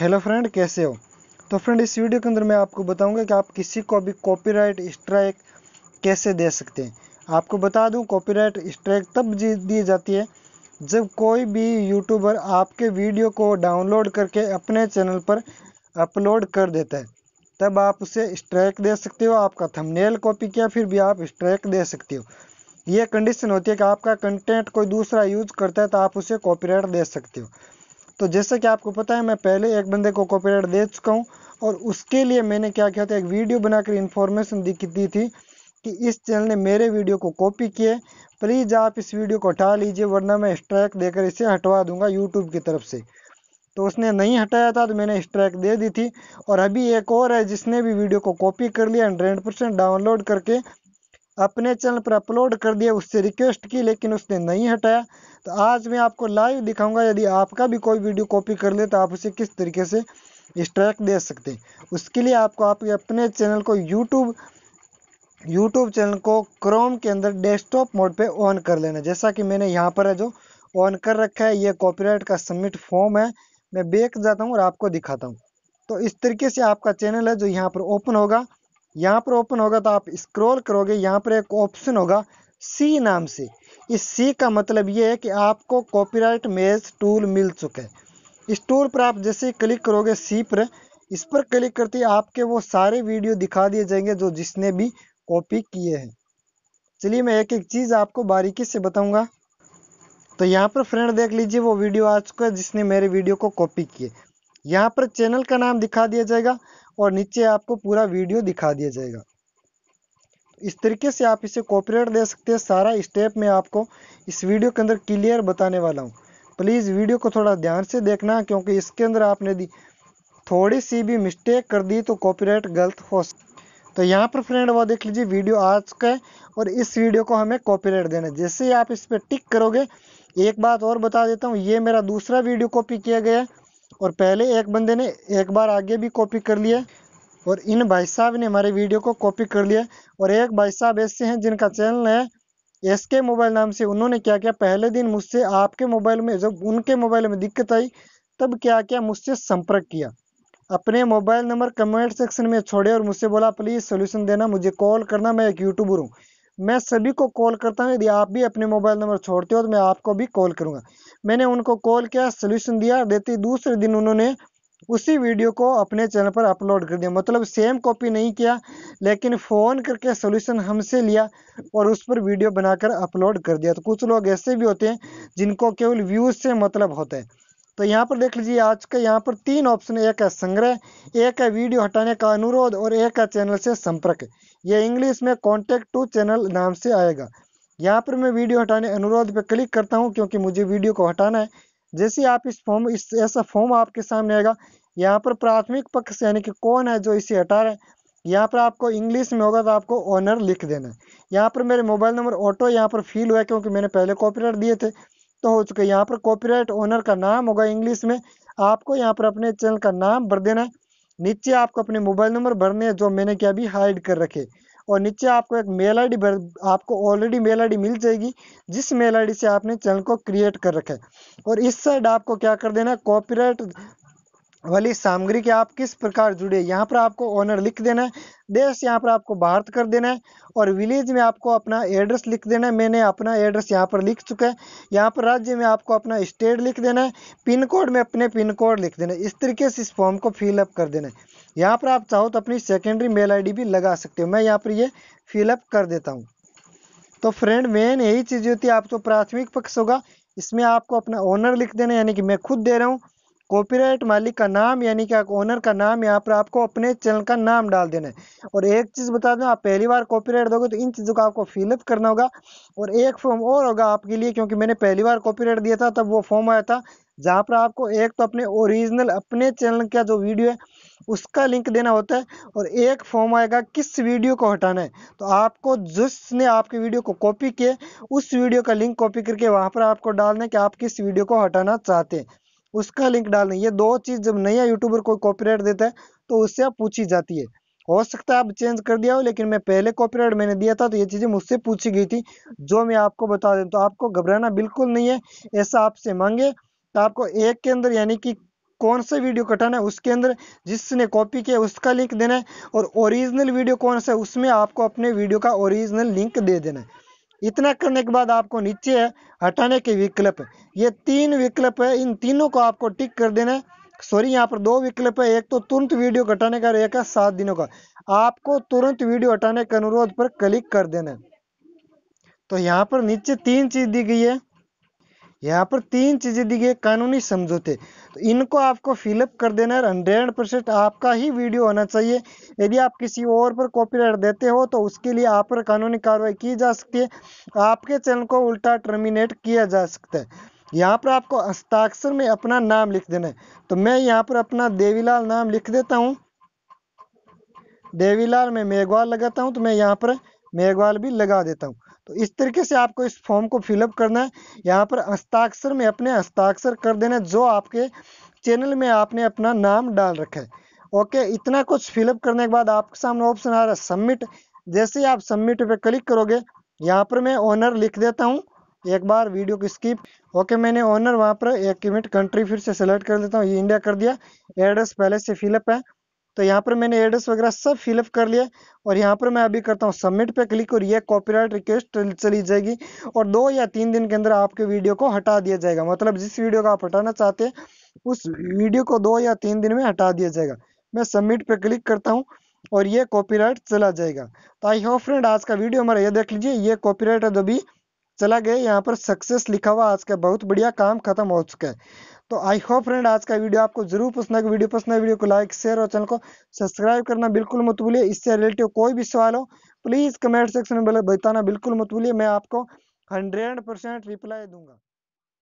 hello friend कैसे हो तो फ्रेंड इस वीडियो के अंदर मैं आपको बताऊंगा कि आप किसी को भी कॉपीराइट स्ट्राइक कैसे दे सकते हैं आपको बता दूं कॉपीराइट स्ट्राइक तब दी जाती है जब कोई भी यूट्यूबर आपके वीडियो को डाउनलोड करके अपने चैनल पर अपलोड कर देता है तब आप उसे स्ट्राइक दे सकते हो आपका थंबनेल कॉपी किया फिर भी आप स्ट्राइक दे सकते हो ये कंडीशन होती है कि आपका कंटेंट कोई दूसरा यूज करता है तो आप उसे कॉपीराइट दे सकते हो तो जैसे कि आपको पता है मैं पहले एक बंदे को कॉपीराइट दे चुका हूँ और उसके लिए मैंने क्या किया था एक वीडियो बनाकर इन्फॉर्मेशन दी दी थी कि इस चैनल ने मेरे वीडियो को कॉपी किए प्लीज़ आप इस वीडियो को हटा लीजिए वरना मैं स्ट्राइक देकर इसे हटवा दूंगा यूट्यूब की तरफ से तो उसने नहीं हटाया था तो मैंने स्ट्राइक दे दी थी और अभी एक और है जिसने भी वीडियो को कॉपी कर लिया हंड्रेड परसेंट डाउनलोड करके अपने चैनल पर अपलोड कर दिया उससे रिक्वेस्ट की लेकिन उसने नहीं हटाया तो आज मैं आपको लाइव दिखाऊंगा यदि आपका भी कोई वीडियो कॉपी कर ले तो आप उसे किस तरीके से स्ट्राइक दे सकते हैं उसके लिए आपको आपके अपने चैनल को यूट्यूब यूट्यूब चैनल को क्रोम के अंदर डेस्कटॉप मोड पे ऑन कर लेना जैसा कि मैंने यहाँ पर है जो ऑन कर रखा है ये कॉपीराइट का सबमिट फॉर्म है मैं बेच जाता हूँ और आपको दिखाता हूँ तो इस तरीके से आपका चैनल है जो यहाँ पर ओपन होगा यहाँ पर ओपन होगा तो आप स्क्रॉल करोगे यहाँ पर एक ऑप्शन होगा सी नाम से इस सी का मतलब ये है कि आपको कॉपीराइट मेज टूल मिल चुका है इस टूल पर आप जैसे ही क्लिक करोगे सी पर इस पर क्लिक करते ही आपके वो सारे वीडियो दिखा दिए जाएंगे जो जिसने भी कॉपी किए हैं चलिए मैं एक एक चीज़ आपको बारीकी से बताऊंगा तो यहाँ पर फ्रेंड देख लीजिए वो वीडियो आ चुका है जिसने मेरे वीडियो को कॉपी किए यहाँ पर चैनल का नाम दिखा दिया जाएगा और नीचे आपको पूरा वीडियो दिखा दिया जाएगा इस तरीके से आप इसे कॉपरेट दे सकते हैं सारा स्टेप मैं आपको इस वीडियो के अंदर क्लियर बताने वाला हूँ प्लीज़ वीडियो को थोड़ा ध्यान से देखना क्योंकि इसके अंदर आपने दी थोड़ी सी भी मिस्टेक कर दी तो कॉपीराइट गलत हो तो यहाँ पर फ्रेंड वो देख लीजिए वीडियो आ चुका है और इस वीडियो को हमें कॉपीराइट देना है जैसे ही आप इस पर टिक करोगे एक बात और बता देता हूँ ये मेरा दूसरा वीडियो कॉपी किया गया है और पहले एक बंदे ने एक बार आगे भी कॉपी कर लिया और इन भाई साहब ने हमारे वीडियो को कॉपी कर लिया और एक भाई साहब ऐसे हैं जिनका चैनल है एस के मोबाइल नाम से उन्होंने क्या किया पहले दिन मुझसे आपके मोबाइल में जब उनके मोबाइल में दिक्कत आई तब क्या किया मुझसे संपर्क किया अपने मोबाइल नंबर कमेंट सेक्शन में छोड़े और मुझसे बोला प्लीज़ सोल्यूशन देना मुझे कॉल करना मैं एक यूट्यूबर हूँ मैं सभी को कॉल करता हूँ यदि आप भी अपने मोबाइल नंबर छोड़ते हो तो मैं आपको भी कॉल करूँगा मैंने उनको कॉल किया सोल्यूशन दिया देते दूसरे दिन उन्होंने उसी वीडियो को अपने चैनल पर अपलोड कर दिया मतलब सेम कॉपी नहीं किया लेकिन फ़ोन करके सोल्यूशन हमसे लिया और उस पर वीडियो बनाकर अपलोड कर दिया तो कुछ लोग ऐसे भी होते हैं जिनको केवल व्यूज़ से मतलब होता है तो यहाँ पर देख लीजिए आज के यहाँ पर तीन ऑप्शन एक है संग्रह एक है वीडियो हटाने का अनुरोध और एक है चैनल से संपर्क ये इंग्लिश में कॉन्टेक्ट टू चैनल नाम से आएगा यहाँ पर मैं वीडियो हटाने अनुरोध पर क्लिक करता हूँ क्योंकि मुझे वीडियो को हटाना है जैसे आप इस फॉर्म इस ऐसा फॉर्म आपके सामने आएगा यहाँ पर प्राथमिक पक्ष यानी कि कौन है जो इसे हटा रहे हैं यहाँ पर आपको इंग्लिश में होगा तो आपको ऑनर लिख देना है यहाँ पर मेरे मोबाइल नंबर ऑटो यहाँ पर फील हुआ क्योंकि मैंने पहले कॉपी दिए थे तो हो चुके यहाँ पर कॉपीराइट ओनर का नाम होगा इंग्लिश में आपको यहाँ पर अपने चैनल का नाम भर देना है नीचे आपको अपने मोबाइल नंबर भरने हैं जो मैंने क्या अभी हाइड कर रखे और नीचे आपको एक मेल आईडी भर आपको ऑलरेडी मेल आईडी मिल जाएगी जिस मेल आईडी से आपने चैनल को क्रिएट कर रखा है और इस साइड आपको क्या कर देना है कॉपीराइट वाली सामग्री के आप किस प्रकार जुड़े यहाँ पर आपको ओनर लिख देना है देश यहाँ पर आपको भारत कर देना है और विलेज में आपको अपना एड्रेस लिख देना है मैंने अपना एड्रेस यहाँ पर लिख चुका है यहाँ पर राज्य में आपको अपना स्टेट लिख देना है पिन कोड में अपने पिन कोड लिख देना है इस तरीके से इस फॉर्म को फिलअप कर देना है यहाँ पर आप चाहो तो अपनी सेकेंडरी मेल आई भी लगा सकते हो मैं यहाँ पर ये फिलअप कर देता हूँ तो फ्रेंड मेन यही चीज़ होती है आप तो प्राथमिक पक्ष होगा इसमें आपको अपना ओनर लिख देना यानी कि मैं खुद दे रहा हूँ कॉपीराइट मालिक का नाम यानी कि ओनर का नाम यहाँ पर आपको अपने चैनल का नाम डाल देना है और एक चीज़ बता दें आप पहली बार कॉपीराइट दोगे तो इन चीज़ों का आपको फिलअप करना होगा और एक फॉर्म और होगा आपके लिए क्योंकि मैंने पहली बार कॉपीराइट दिया था तब वो फॉर्म आया था जहाँ पर आपको एक तो अपने ओरिजिनल अपने चैनल का जो वीडियो है उसका लिंक देना होता है और एक फॉर्म आएगा किस वीडियो को हटाना है तो आपको जिसने आपके वीडियो को कॉपी किए उस वीडियो का लिंक कॉपी करके वहाँ पर आपको डालना है कि आप किस वीडियो को हटाना चाहते हैं उसका लिंक डालनी ये दो चीज़ जब नया यूट्यूबर कोई कॉपीराइट देता है तो उससे आप पूछी जाती है हो सकता है आप चेंज कर दिया हो लेकिन मैं पहले कॉपीराइट मैंने दिया था तो ये चीज़ें मुझसे पूछी गई थी जो मैं आपको बता दें तो आपको घबराना बिल्कुल नहीं है ऐसा आपसे मांगे तो आपको एक के अंदर यानी कि कौन सा वीडियो कटाना है उसके अंदर जिसने कॉपी किया उसका लिंक देना है और ओरिजिनल वीडियो कौन सा है उसमें आपको अपने वीडियो का ओरिजिनल लिंक दे देना है इतना करने के बाद आपको नीचे है हटाने के विकल्प ये तीन विकल्प है इन तीनों को आपको टिक कर देना है सॉरी यहाँ पर दो विकल्प है एक तो तुरंत वीडियो हटाने का एक है सात दिनों का आपको तुरंत वीडियो हटाने के अनुरोध पर क्लिक कर देना है तो यहाँ पर नीचे तीन चीज दी गई है यहाँ पर तीन चीज़ें दी गई कानूनी समझौते तो इनको आपको फिलअप कर देना है हंड्रेड परसेंट आपका ही वीडियो होना चाहिए यदि आप किसी और पर कॉपीराइट देते हो तो उसके लिए आप पर कानूनी कार्रवाई की जा सकती है आपके चैनल को उल्टा टर्मिनेट किया जा सकता है यहाँ पर आपको हस्ताक्षर में अपना नाम लिख देना है तो मैं यहाँ पर अपना देवीलाल नाम लिख देता हूँ देवीलाल में मेघवाल लगाता हूँ तो मैं यहाँ पर मेघवाल भी लगा देता हूँ तो इस तरीके से आपको इस फॉर्म को फिलअप करना है यहाँ पर हस्ताक्षर में अपने हस्ताक्षर कर देना है जो आपके चैनल में आपने अपना नाम डाल रखा है ओके इतना कुछ फिलअप करने के बाद आपके सामने ऑप्शन आ रहा है सबमिट जैसे ही आप सबमिट पे क्लिक करोगे यहाँ पर मैं ऑनर लिख देता हूँ एक बार वीडियो की स्किप ओके मैंने ओनर वहाँ पर एक मिनट कंट्री फिर से सेलेक्ट कर देता हूँ ये इंडिया कर दिया एड्रेस पहले से फिलअप है तो यहाँ पर मैंने एड्रेस वगैरह सब फिलअप कर लिया और यहाँ पर मैं अभी करता हूँ सबमिट पे क्लिक और ये कॉपीराइट रिक्वेस्ट चली जाएगी और दो या तीन दिन के अंदर आपके वीडियो को हटा दिया जाएगा मतलब जिस वीडियो को आप हटाना चाहते हैं उस वीडियो को दो या तीन दिन में हटा दिया जाएगा मैं सबमिट पे क्लिक करता हूँ और ये कॉपीराइट चला जाएगा तो आई होप फ्रेंड आज का वीडियो हमारा ये देख लीजिए ये कॉपीराइट अभी चला गया यहाँ पर सक्सेस लिखा हुआ आज का बहुत बढ़िया काम खत्म हो चुका है तो आई होप फ्रेंड आज का वीडियो आपको जरूर पसंद आएगा वीडियो पसंद है वीडियो को लाइक शेयर और चैनल को सब्सक्राइब करना बिल्कुल मत भूलिए इससे रिलेटिव कोई भी सवाल हो प्लीज़ कमेंट सेक्शन में बताना बिल्कुल मत भूलिए मैं आपको हंड्रेड परसेंट रिप्लाई दूंगा